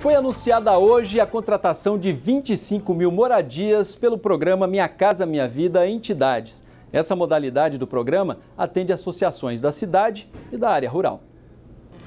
Foi anunciada hoje a contratação de 25 mil moradias pelo programa Minha Casa Minha Vida Entidades. Essa modalidade do programa atende associações da cidade e da área rural.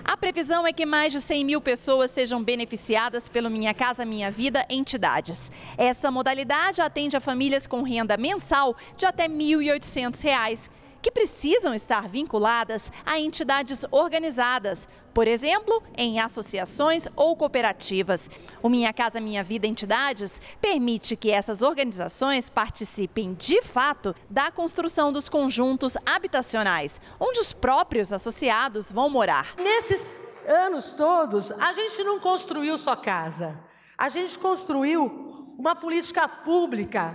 A previsão é que mais de 100 mil pessoas sejam beneficiadas pelo Minha Casa Minha Vida entidades. Esta modalidade atende a famílias com renda mensal de até R$ 1.800 que precisam estar vinculadas a entidades organizadas, por exemplo, em associações ou cooperativas. O Minha Casa Minha Vida Entidades permite que essas organizações participem de fato da construção dos conjuntos habitacionais, onde os próprios associados vão morar. Nesses anos todos, a gente não construiu só casa, a gente construiu uma política pública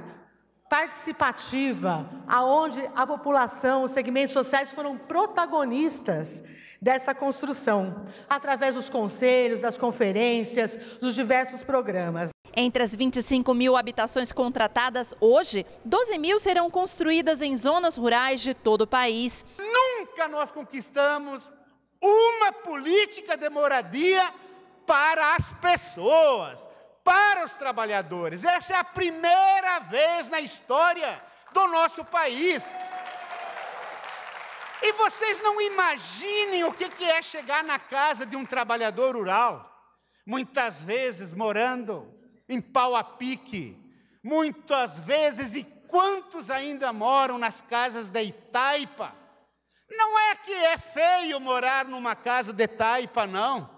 participativa, aonde a população, os segmentos sociais foram protagonistas dessa construção, através dos conselhos, das conferências, dos diversos programas. Entre as 25 mil habitações contratadas hoje, 12 mil serão construídas em zonas rurais de todo o país. Nunca nós conquistamos uma política de moradia para as pessoas para os trabalhadores. Essa é a primeira vez na história do nosso país. E vocês não imaginem o que é chegar na casa de um trabalhador rural, muitas vezes morando em pau a pique, muitas vezes, e quantos ainda moram nas casas da Itaipa? Não é que é feio morar numa casa de Itaipa, não.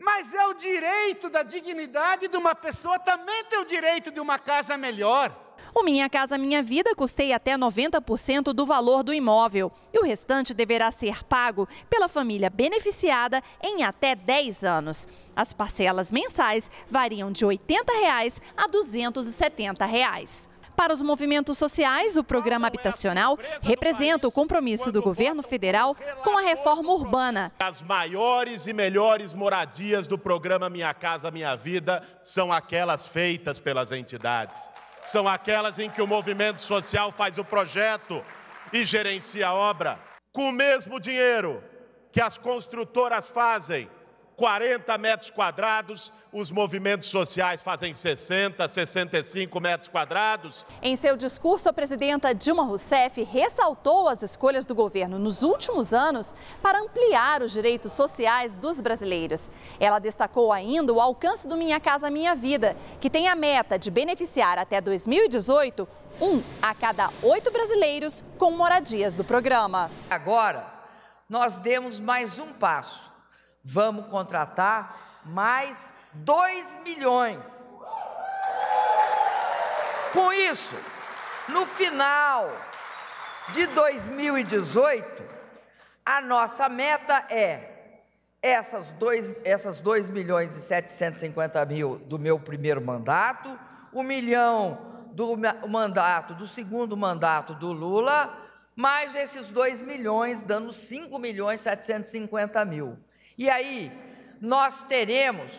Mas é o direito da dignidade de uma pessoa também ter o direito de uma casa melhor. O Minha Casa Minha Vida custeia até 90% do valor do imóvel e o restante deverá ser pago pela família beneficiada em até 10 anos. As parcelas mensais variam de R$ 80 reais a R$ 270. Reais. Para os movimentos sociais, o programa é habitacional assim, representa o compromisso do governo federal com a reforma urbana. As maiores e melhores moradias do programa Minha Casa Minha Vida são aquelas feitas pelas entidades. São aquelas em que o movimento social faz o projeto e gerencia a obra. Com o mesmo dinheiro que as construtoras fazem 40 metros quadrados, os movimentos sociais fazem 60, 65 metros quadrados. Em seu discurso, a presidenta Dilma Rousseff ressaltou as escolhas do governo nos últimos anos para ampliar os direitos sociais dos brasileiros. Ela destacou ainda o alcance do Minha Casa Minha Vida, que tem a meta de beneficiar até 2018 um a cada oito brasileiros com moradias do programa. Agora, nós demos mais um passo Vamos contratar mais 2 milhões. Com isso, no final de 2018, a nossa meta é essas 2 essas milhões e 750 mil do meu primeiro mandato, 1 milhão do mandato, do segundo mandato do Lula, mais esses 2 milhões, dando 5 milhões e 750 mil. E aí, nós teremos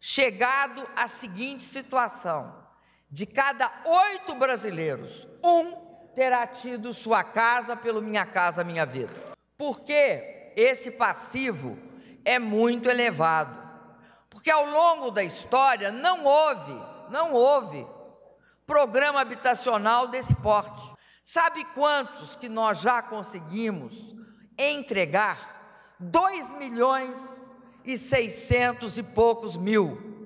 chegado à seguinte situação: de cada oito brasileiros, um terá tido sua casa pelo Minha Casa Minha Vida. Porque esse passivo é muito elevado. Porque ao longo da história não houve, não houve programa habitacional desse porte. Sabe quantos que nós já conseguimos entregar 2 milhões e 600 e poucos mil.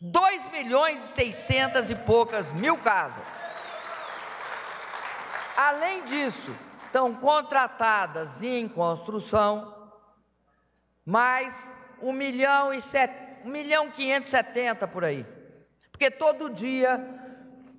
2 milhões e 600 e poucas mil casas. Além disso, estão contratadas em construção mais 1 milhão e 7, 1 milhão 570 por aí. Porque todo dia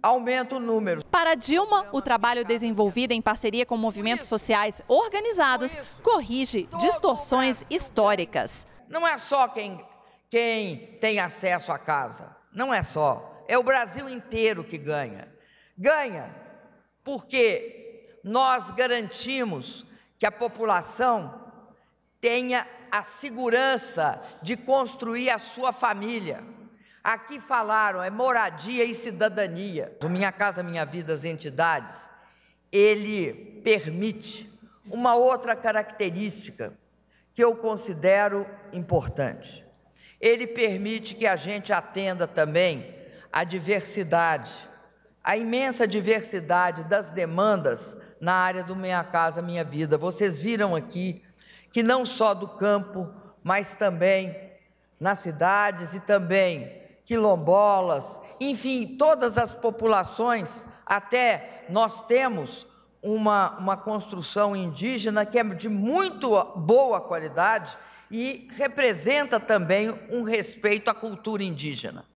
aumenta o número. Para Dilma, o trabalho desenvolvido em parceria com movimentos sociais organizados corrige distorções históricas. Não é só quem, quem tem acesso à casa, não é só. É o Brasil inteiro que ganha. Ganha porque nós garantimos que a população tenha a segurança de construir a sua família. Aqui falaram, é moradia e cidadania. O Minha Casa Minha Vida, as entidades, ele permite uma outra característica que eu considero importante. Ele permite que a gente atenda também a diversidade, a imensa diversidade das demandas na área do Minha Casa Minha Vida. Vocês viram aqui que não só do campo, mas também nas cidades e também quilombolas, enfim, todas as populações, até nós temos uma, uma construção indígena que é de muito boa qualidade e representa também um respeito à cultura indígena.